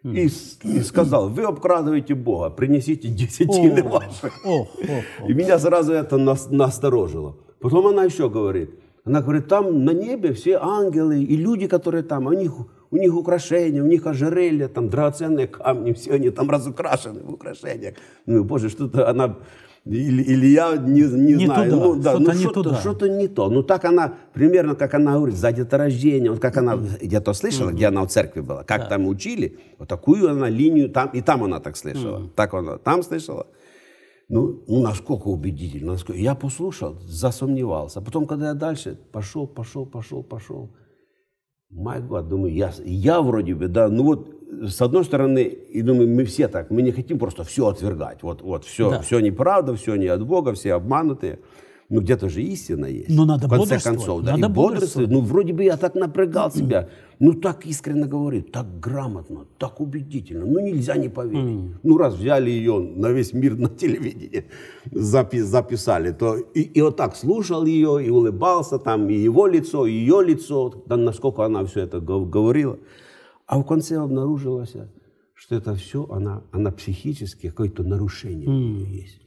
и, и сказал, вы обкрадываете Бога, принесите десятины о, ваши. и меня сразу это нас, насторожило. Потом она еще говорит, она говорит, там на небе все ангелы и люди, которые там, а у них, у них украшения, у них ожерелья, там драгоценные камни, все они там разукрашены в украшениях. Ну, боже, что-то она или, или я не, не, не знаю. Ну, да, что-то ну, не что туда. Что-то не то. Ну, так она, примерно, как она говорит, за деторождение. Вот как она где-то слышала, mm-hmm. где она в церкви была, как да. там учили, вот такую она линию там, и там она так слышала. Mm-hmm. Так она там слышала. Ну, ну, насколько убедительно. Насколько... Я послушал, засомневался. Потом, когда я дальше пошел, пошел, пошел, пошел. Май год, думаю, я, я вроде бы, да, ну вот с одной стороны, и думаю, мы все так, мы не хотим просто все отвергать. Вот, вот все, да. все неправда, все не от Бога, все обманутые. Ну, где-то же истина есть. Но надо в конце концов, да. Надо и бодрствовать. Ну, вроде бы я так напрягал себя. Ну, так искренне говорит, так грамотно, так убедительно. Ну, нельзя не поверить. Mm. Ну, раз взяли ее на весь мир на телевидении, запис, записали, то и, и вот так слушал ее, и улыбался там, и его лицо, и ее лицо, да, насколько она все это говорила. А в конце обнаружилось, что это все, она, она психически, какое-то нарушение mm. у нее есть.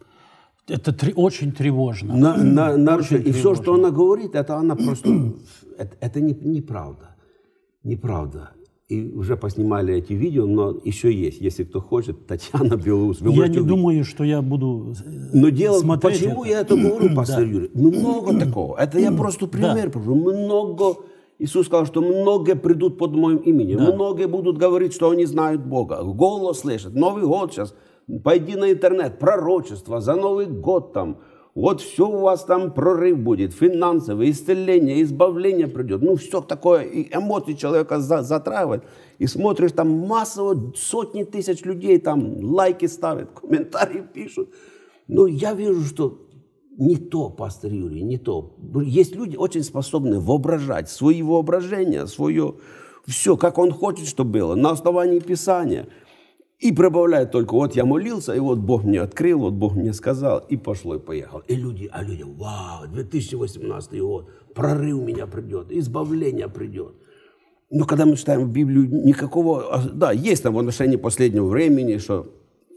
Это три, очень тревожно. На, на, нарушение. Очень и тревожно. все, что она говорит, это она просто... это это не, неправда. И уже поснимали эти видео, но еще есть. Если кто хочет, Татьяна Белоус. я не увидеть. думаю, что я буду э, Но дело, смотреть почему это. я это говорю, пастор Юрий? Много такого. Это я просто пример. Да. Много Иисус сказал, что многие придут под моим именем, да. многие будут говорить, что они знают Бога, голос слышат. Новый год сейчас, пойди на интернет, пророчество за Новый год там. Вот все у вас там прорыв будет, финансовое исцеление, избавление придет. Ну все такое, и эмоции человека за, затравят. И смотришь, там массово сотни тысяч людей там лайки ставят, комментарии пишут. Но ну, я вижу, что не то, пастор Юрий, не то. Есть люди очень способны воображать свои воображения, свое все, как он хочет, чтобы было, на основании Писания. И прибавляет только, вот я молился, и вот Бог мне открыл, вот Бог мне сказал, и пошло, и поехал. И люди, а люди, вау, 2018 год, прорыв меня придет, избавление придет. Но когда мы читаем Библию, никакого... А, да, есть там в отношении последнего времени, что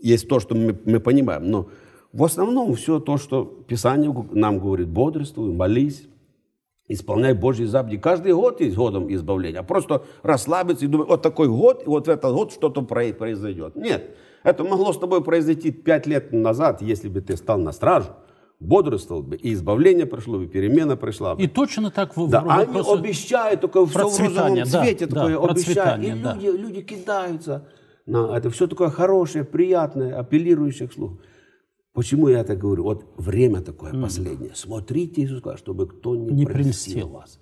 есть то, что мы, мы понимаем, но в основном все то, что Писание нам говорит, бодрствуй, молись, исполняй Божьи заповеди. Каждый год есть годом избавления. А просто расслабиться и думать, вот такой год, и вот в этот год что-то произойдет. Нет, это могло с тобой произойти пять лет назад, если бы ты стал на стражу бодрствовал бы, и избавление пришло бы, перемена пришла бы. И точно так вы да, в, Они обещают только все в розовом цвете, да, такое да, обещают. И да. люди, люди кидаются на это. Все такое хорошее, приятное, апеллирующее к слуху. Почему я так говорю? Вот время такое mm. последнее. Смотрите, Иисус сказал, чтобы кто не, не прельстил вас.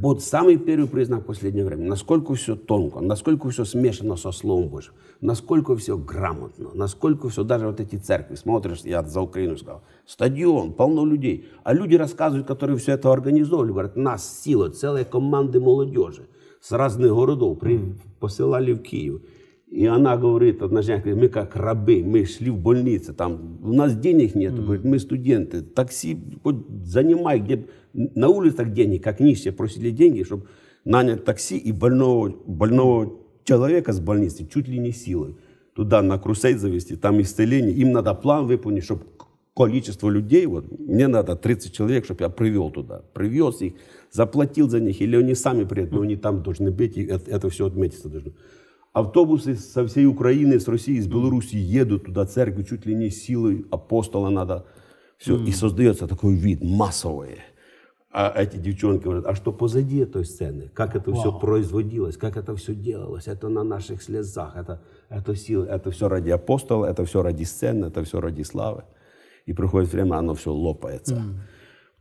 Вот самый первый признак последнего времени. Насколько все тонко, насколько все смешано со Словом Божьим, насколько все грамотно, насколько все, даже вот эти церкви, смотришь, я за Украину сказал, стадион, полно людей. А люди рассказывают, которые все это организовывали, говорят, нас сила, целые команды молодежи с разных городов при, посылали в Киев. И она говорит, одна женщина мы как рабы, мы шли в больницу, там, у нас денег нет, mm говорит, мы студенты, такси хоть занимай, где, на улицах денег, как нищие, просили деньги, чтобы нанять такси и больного, больного человека с больницы чуть ли не силы туда на крусей завести, там исцеление, им надо план выполнить, чтобы количество людей, вот мне надо 30 человек, чтобы я привел туда, привез их, заплатил за них, или они сами приедут, но они там должны быть, и это, это все отметиться должно. Автобусы со всей Украины, с России, с Беларуси едут туда, церкви чуть ли не силой апостола надо. Все, mm. и создается такой вид массовый. А эти девчонки говорят, а что позади этой сцены? Как это Вау. все производилось? Как это все делалось? Это на наших слезах, это, это силы, это все ради апостола, это все ради сцены, это все ради славы. И проходит время, оно все лопается. Mm.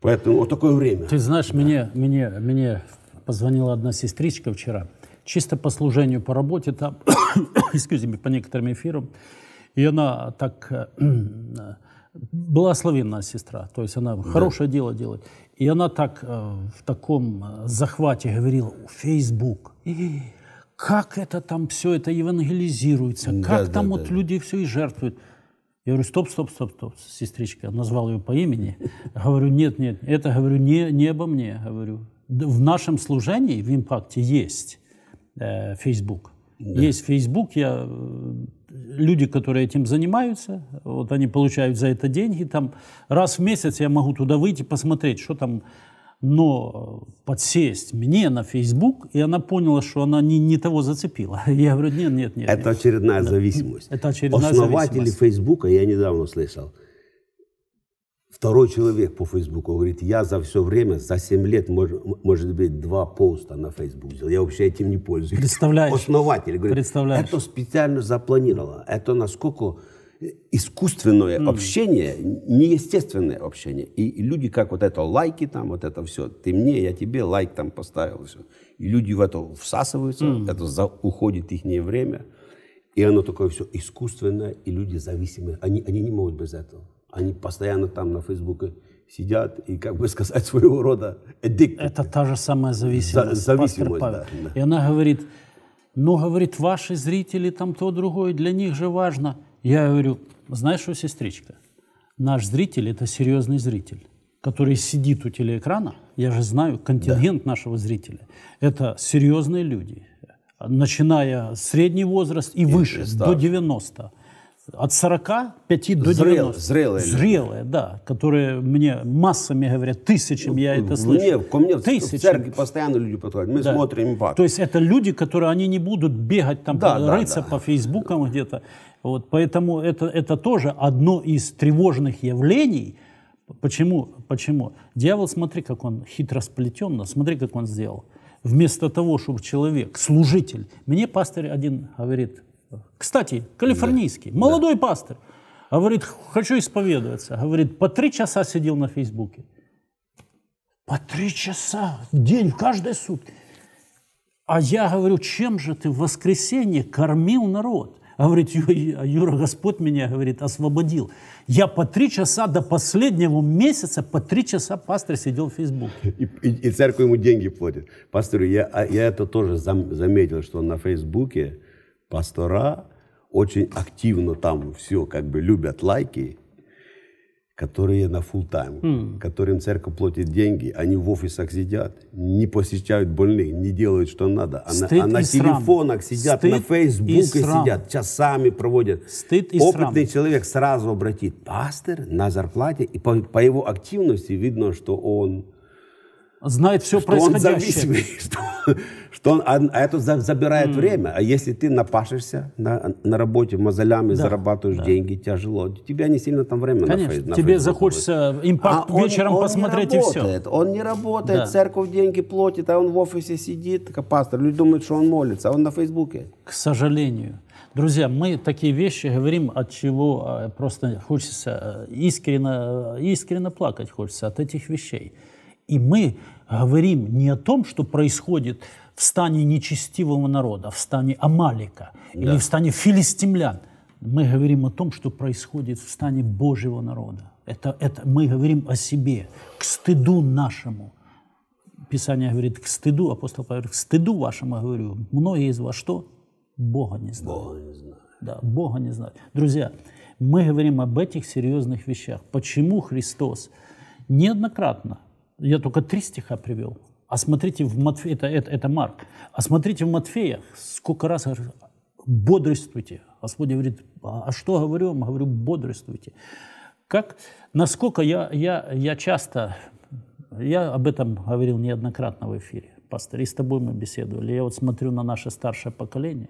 Поэтому вот такое время. Ты знаешь, да. мне, мне, мне позвонила одна сестричка вчера, чисто по служению, по работе, там, excuse по некоторым эфирам. И она так была э, э, благословенная сестра, то есть она да. хорошее дело делает. И она так э, в таком захвате говорила, Facebook, как это там все это евангелизируется, как да, там да, вот да. люди все и жертвуют. Я говорю, стоп, стоп, стоп, стоп, сестричка, назвал ее по имени. Говорю, нет, нет, это, говорю, не, не обо мне, говорю. В нашем служении, в импакте есть э, Facebook. Да. Есть Facebook, я, э, люди, которые этим занимаются, вот они получают за это деньги, там раз в месяц я могу туда выйти, посмотреть, что там, но подсесть мне на Facebook, и она поняла, что она не, не того зацепила. Я говорю, нет, нет, нет. Это очередная зависимость. Это очередная Основатели зависимость. Фейсбука, я недавно слышал, Второй человек по Фейсбуку говорит, я за все время, за 7 лет, может, может быть, два поста на Фейсбук сделал. Я вообще этим не пользуюсь. Представляешь. Основатель говорит, Представляешь. это специально запланировано. Это насколько искусственное mm. общение, неестественное общение. И, и люди как вот это лайки там, вот это все, ты мне, я тебе лайк там поставил. Все. И люди в это всасываются, mm. это за, уходит их время. И оно такое все искусственное, и люди зависимые. Они, они не могут без этого. Они постоянно там на Фейсбуке сидят и, как бы сказать, своего рода эдикт. Это та же самая зависимость. За, зависимость, да, да. И она говорит, ну, говорит, ваши зрители там то, другое, для них же важно. Я говорю, знаешь что, сестричка, наш зритель – это серьезный зритель который сидит у телеэкрана, я же знаю контингент да. нашего зрителя, это серьезные люди, начиная средний возраст и, и выше, до 90 от 45 до 90. Зрелые. Зрелые, зрелые да. Которые мне массами говорят, тысячами ну, я это слышу. Мне, ко мне тысячами. в церкви постоянно люди подходят. Мы да. смотрим импакт. То есть это люди, которые они не будут бегать там, да, по, да, рыться да. по фейсбукам где-то. Вот, поэтому это, это тоже одно из тревожных явлений. Почему? Почему? Дьявол, смотри, как он хитро сплетен, смотри, как он сделал. Вместо того, чтобы человек, служитель, мне пастор один говорит, кстати, калифорнийский, да. молодой да. пастор. Говорит, хочу исповедоваться. Говорит, по три часа сидел на Фейсбуке. По три часа в день, каждые сутки. А я говорю, чем же ты в воскресенье кормил народ? А говорит, Юра, Господь меня, говорит, освободил. Я по три часа до последнего месяца, по три часа пастор сидел в Фейсбуке. И, и, и церковь ему деньги платит. Пастор, я, а я это тоже заметил, что на Фейсбуке пастора очень активно там все как бы любят лайки, которые на full тайм хм. mm. которым церковь платит деньги, они в офисах сидят, не посещают больных, не делают, что надо, а, на, а на телефонах срам. сидят, Стыд на фейсбуке сидят, часами проводят. Стыд и Опытный срам. человек сразу обратит пастор на зарплате, и по, по его активности видно, что он знает все что происходящее. Он зависимый, что, что он, а, это забирает mm. время. А если ты напашешься на, на работе мозолями, да. зарабатываешь да. деньги, тяжело, тебя не сильно там время Конечно, на фейс, на тебе захочется а импакт а вечером он, он посмотреть работает, и все. Он не работает, да. церковь деньги платит, а он в офисе сидит, как пастор. Люди думают, что он молится, а он на Фейсбуке. К сожалению. Друзья, мы такие вещи говорим, от чего э, просто хочется искренне, э, искренне э, плакать хочется от этих вещей. И мы говорим не о том, что происходит в стане нечестивого народа, в стане Амалика да. или в стане филистимлян. Мы говорим о том, что происходит в стане Божьего народа. Это, это мы говорим о себе, к стыду нашему. Писание говорит, к стыду, апостол Павел, к стыду вашему говорю, многие из вас что? Бога не знают. Бога не знают. Да, Бога не знают. Друзья, мы говорим об этих серьезных вещах. Почему Христос неоднократно я только три стиха привел. А смотрите в Матфея, это, это, это Марк. А смотрите в Матфея, сколько раз бодрствуйте. Господь говорит, «А, а что говорю? Я говорю, бодрствуйте. Как, насколько я, я, я часто, я об этом говорил неоднократно в эфире, пастор, и с тобой мы беседовали. Я вот смотрю на наше старшее поколение,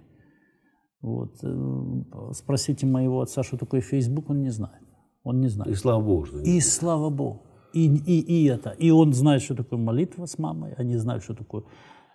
вот, э, спросите моего отца, что такое Facebook, он не знает. Он не знает. И слава Богу. и слава Богу и, и, и это. И он знает, что такое молитва с мамой, они знают, что такое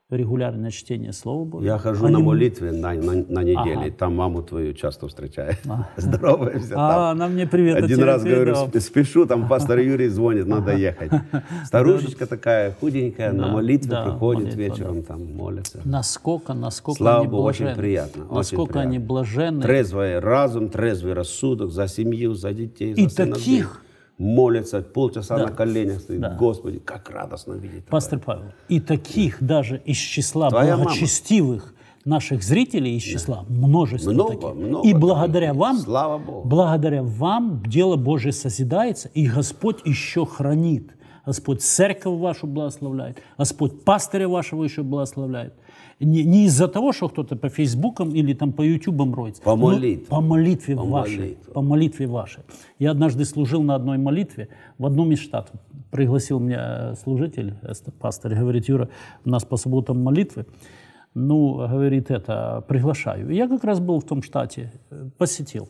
регулярное чтение Слова Божьего. Я хожу они... на молитве на, на, на неделе, ага. там маму твою часто встречаю. А. Здороваемся. А, она мне привет. Один раз передал. говорю, спешу, там пастор Юрий звонит, надо ехать. Старушечка такая худенькая, да, на молитвы да, приходит молитва, вечером, да. там молится. Насколько, насколько Слава они Богу, блаженны. очень приятно. Насколько очень приятно. они блаженны. Трезвый разум, трезвый рассудок за семью, за детей, И за таких молятся, полчаса да. на коленях стоит. Да. Господи, как радостно видеть. Пастор такое. Павел, и таких да. даже из числа Твоя благочестивых мама. наших зрителей из числа да. множество много, таких. Много, и благодаря много. вам, Слава Богу. благодаря вам дело Божье созидается, и Господь еще хранит. Господь церковь вашу благословляет, Господь пастыря вашего еще благословляет не, не из-за того, что кто-то по Фейсбукам или там по Ютубам роется. По молитве. По молитве по вашей. Молитве. По молитве вашей. Я однажды служил на одной молитве в одном из штатов. Пригласил меня э, служитель, э, пастор, говорит, Юра, у нас по субботам молитвы. Ну, говорит, это, приглашаю. я как раз был в том штате, э, посетил.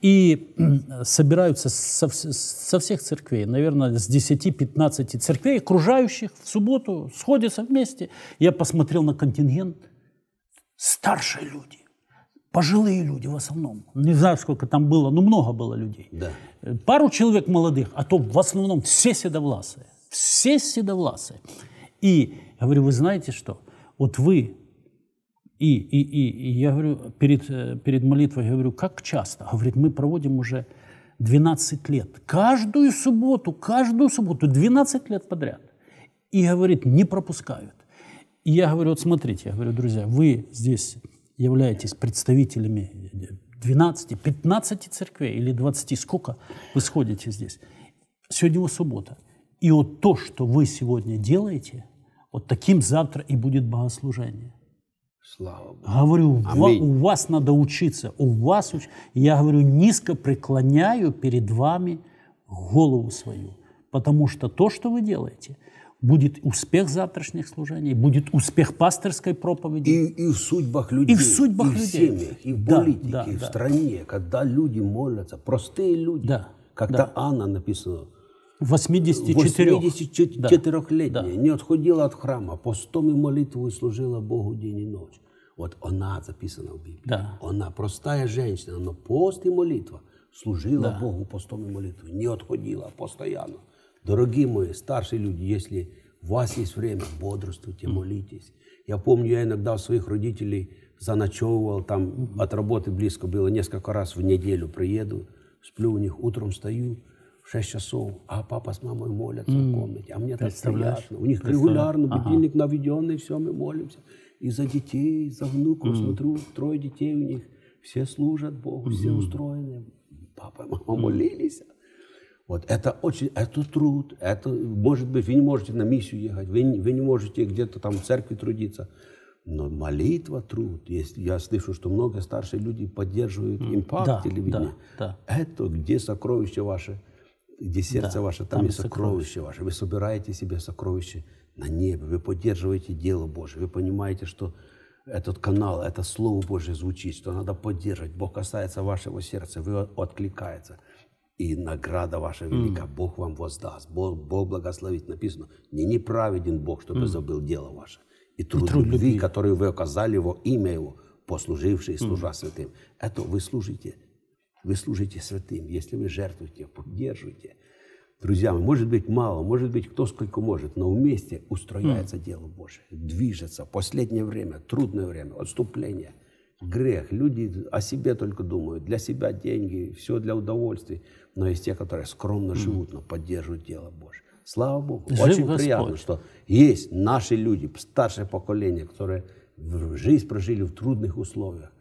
И собираются со, со всех церквей, наверное, с 10-15 церквей, окружающих, в субботу сходятся вместе. Я посмотрел на контингент. Старшие люди, пожилые люди в основном. Не знаю, сколько там было, но много было людей. Да. Пару человек молодых, а то в основном все седовласые. Все седовласые. И я говорю, вы знаете что? Вот вы и, и, и, и я говорю, перед, э, перед молитвой говорю, как часто? Говорит, мы проводим уже 12 лет. Каждую субботу, каждую субботу, 12 лет подряд. И говорит, не пропускают. И я говорю, вот смотрите, я говорю, друзья, вы здесь являетесь представителями 12, 15 церквей или 20, сколько вы сходите здесь. Сегодня вот суббота. И вот то, что вы сегодня делаете, вот таким завтра и будет богослужение. Слава Богу. Говорю, Аминь. у вас надо учиться. У вас уч... Я говорю, низко преклоняю перед вами голову свою. Потому что то, что вы делаете, будет успех завтрашних служений, будет успех пасторской проповеди. И, и в судьбах людей. И в судьбах и людей. в семьях, и в да, политике, да, и в да. стране, когда люди молятся, простые люди. Да, как да. Анна написано – 84. 84-летняя, да. не отходила от храма, постом и молитвой служила Богу день и ночь. Вот она записана в Библии. Да. Она простая женщина, но пост и молитва служила да. Богу постом и молитвой, не отходила постоянно. Дорогие мои, старшие люди, если у вас есть время, бодрствуйте, молитесь. Я помню, я иногда у своих родителей заночевывал, там от работы близко было, несколько раз в неделю приеду, сплю у них, утром стою, 6 часов, а папа с мамой молятся mm. в комнате, а мне так приятно. У них регулярно будильник ага. наведенный, все, мы молимся. И за детей, и за внуков, mm. смотрю, трое детей у них, все служат Богу, mm все устроены. Папа и мама mm. молились. Вот это очень, это труд, это, может быть, вы не можете на миссию ехать, вы, не, вы не можете где-то там в церкви трудиться, но молитва, труд, если я слышу, что много старшие люди поддерживают импакт да, телевидения, да, да. это где сокровища ваши где сердце да, ваше, там, там и сокровище, сокровище ваше. Вы собираете себе сокровище на небе, вы поддерживаете дело Божье, вы понимаете, что этот канал, это Слово Божье звучит, что надо поддерживать. Бог касается вашего сердца, вы откликается. И награда ваша велика, mm. Бог вам воздаст, Бог, Бог благословит. Написано, не неправеден Бог, чтобы mm. забыл дело ваше. И труд, и труд любви, любви, который вы оказали его имя Его, послужившие и служа mm. святым. Это вы служите вы служите святым, если вы жертвуете, поддерживаете. Друзья, может быть мало, может быть кто сколько может, но вместе устрояется mm. дело Божье, движется. Последнее время, трудное время, отступление, грех. Люди о себе только думают, для себя деньги, все для удовольствия. Но есть те, которые скромно mm. живут, но поддерживают дело Божье. Слава Богу. Жив Очень Господь. приятно, что есть наши люди, старшее поколение, которые жизнь прожили в трудных условиях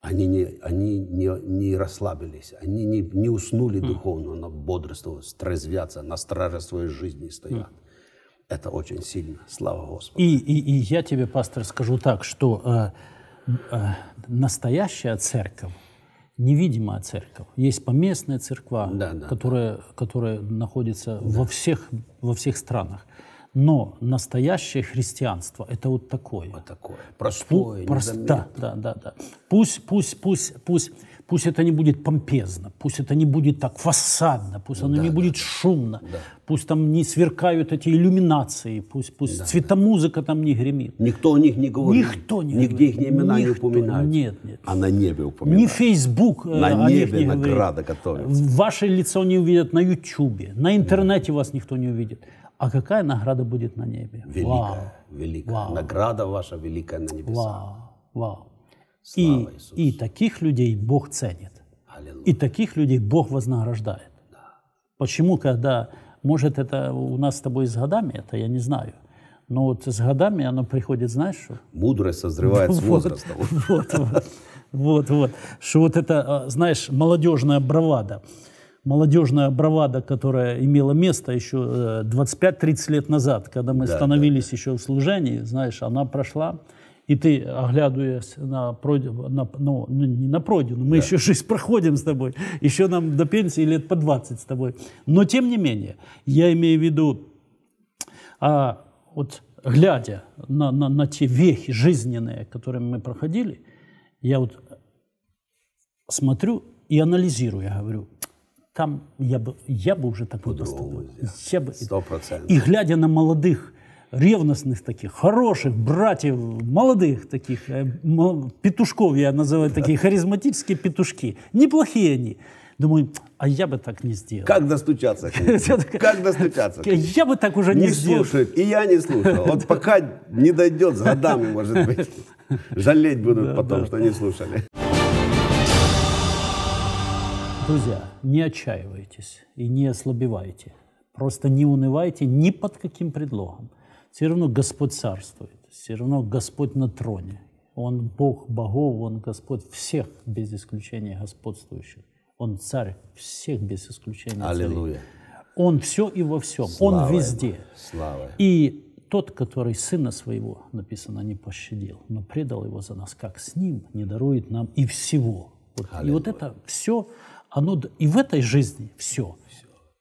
они не, они не, не расслабились, они не, не уснули mm. духовно, но бодрствуют, трезвятся, на страже своей жизни стоят. Это очень сильно, слава Господу. И, и, и я тебе, пастор, скажу так, что э, э, настоящая церковь, невидимая церковь, есть поместная церковь, да, да, которая, да. которая находится да. во, всех, во всех странах. Но настоящее христианство – это вот такое. Вот такое. Простое, Пу- да, да, да, да. Пусть, пусть, пусть, пусть, пусть это не будет помпезно, пусть это не будет так фасадно, пусть оно да, не да, будет шумно, да. пусть там не сверкают эти иллюминации, пусть, пусть да, цветомузыка да. там не гремит. Никто о них не говорит. Никто не Нигде говорит. их имена Никто. не упоминают. Нет, нет. А на небе упоминают. Не Facebook э, на о небе них не награда готовится. Ваше лицо не увидят на YouTube, на интернете да. вас никто не увидит. А какая награда будет на небе? Великая, Вау. великая. Вау. Награда ваша великая на небесах. Вау. Вау. Слава и, Иисусу. и таких людей Бог ценит. Аллилуйя. И таких людей Бог вознаграждает. Да. Почему, когда, может, это у нас с тобой с годами, это я не знаю, но вот с годами оно приходит, знаешь, что? Мудрость созревает с возрастом. Вот, вот, вот, вот, что вот это, а, знаешь, молодежная бравада молодежная бравада, которая имела место еще 25-30 э, лет назад, когда мы да, становились да, еще в служении, знаешь, она прошла. И ты, оглядываясь на пройденную, на, ну, ну, не на пройденную, мы да. еще жизнь проходим с тобой, еще нам до пенсии лет по 20 с тобой. Но тем не менее, я имею в виду, а, вот глядя на, на, на те вехи жизненные, которые мы проходили, я вот смотрю и анализирую, я говорю, там я бы, я бы уже так не поступил. Я бы, и глядя на молодых, ревностных таких, хороших братьев, молодых таких, э, петушков я называю, такие харизматические петушки, неплохие они. Думаю, а я бы так не сделал. Как достучаться? Как достучаться? Я бы так уже не сделал. Не слушает, и я не слушал. Вот пока не дойдет с годами, может быть. Жалеть будут потом, что не слушали. Друзья, не отчаивайтесь и не ослабевайте. Просто не унывайте ни под каким предлогом. Все равно Господь царствует, все равно Господь на троне. Он Бог богов, Он Господь всех, без исключения господствующих. Он царь всех, без исключения Аллилуйя. Царей. Он все и во всем, Слава Он везде. Ему. Слава. И тот, который сына своего, написано, не пощадил, но предал его за нас, как с ним, не дарует нам и всего. Вот. Аллилуйя. И вот это все оно и в этой жизни все.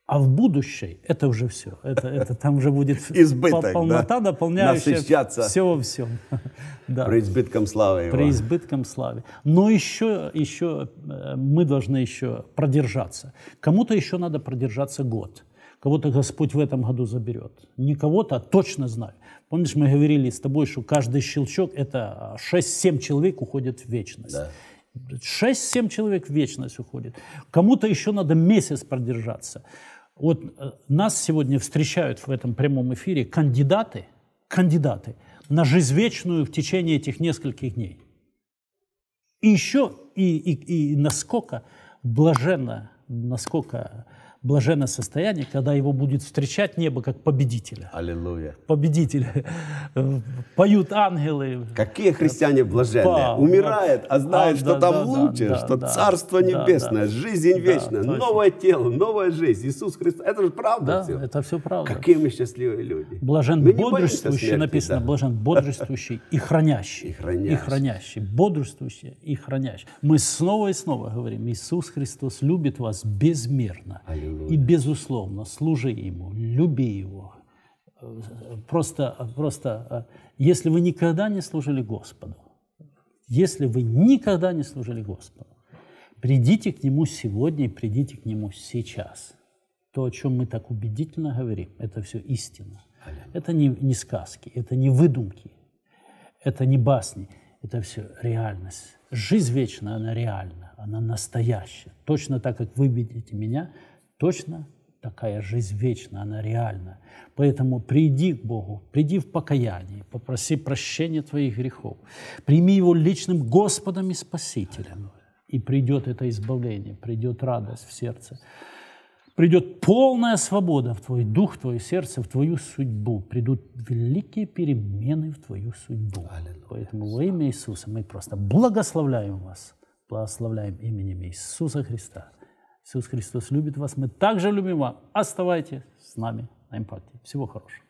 А в будущей это уже все. Это, это там уже будет Избыток, полнота, да? дополняющая Насыщаться. все во всем. да. При избытком славы. Его. При избытком славы. Но еще, еще э, мы должны еще продержаться. Кому-то еще надо продержаться год. Кого-то Господь в этом году заберет. Не кого-то, а точно знаю. Помнишь, мы говорили с тобой, что каждый щелчок – это 6-7 человек уходит в вечность. Да. 6-7 человек в вечность уходит. Кому-то еще надо месяц продержаться. Вот э, нас сегодня встречают в этом прямом эфире кандидаты, кандидаты на жизнь вечную в течение этих нескольких дней. И еще и, и, и насколько блаженно, насколько блаженное состояние, когда его будет встречать небо как победителя. Аллилуйя. Победителя. Поют ангелы. Какие христиане блаженные. Да, Умирает, а знает, да, что да, там да, лучше, да, что да, Царство Небесное, да, жизнь да, вечная, точно. новое тело, новая жизнь. Иисус Христос. Это же правда да, все. это все правда. Какие мы счастливые люди. Блажен мы бодрствующий, смерти, написано, да. блажен бодрствующий и хранящий. И хранящий. И хранящий. Бодрствующий и хранящий. Мы снова и снова говорим, Иисус Христос любит вас безмерно. Аллилуйя и, безусловно, служи Ему, люби Его. Просто, просто, если вы никогда не служили Господу, если вы никогда не служили Господу, придите к Нему сегодня и придите к Нему сейчас. То, о чем мы так убедительно говорим, это все истина. Это не, не сказки, это не выдумки, это не басни, это все реальность. Жизнь вечная, она реальна, она настоящая. Точно так, как вы видите меня, Точно такая жизнь вечна, она реальна. Поэтому приди к Богу, приди в покаяние, попроси прощения твоих грехов. Прими его личным Господом и Спасителем. И придет это избавление, придет радость в сердце. Придет полная свобода в твой дух, в твое сердце, в твою судьбу. Придут великие перемены в твою судьбу. Аллилуйя. Поэтому во имя Иисуса мы просто благословляем вас, благословляем именем Иисуса Христа. Иисус Христос любит вас, мы также любим вас. Оставайтесь с нами на импакте. Всего хорошего.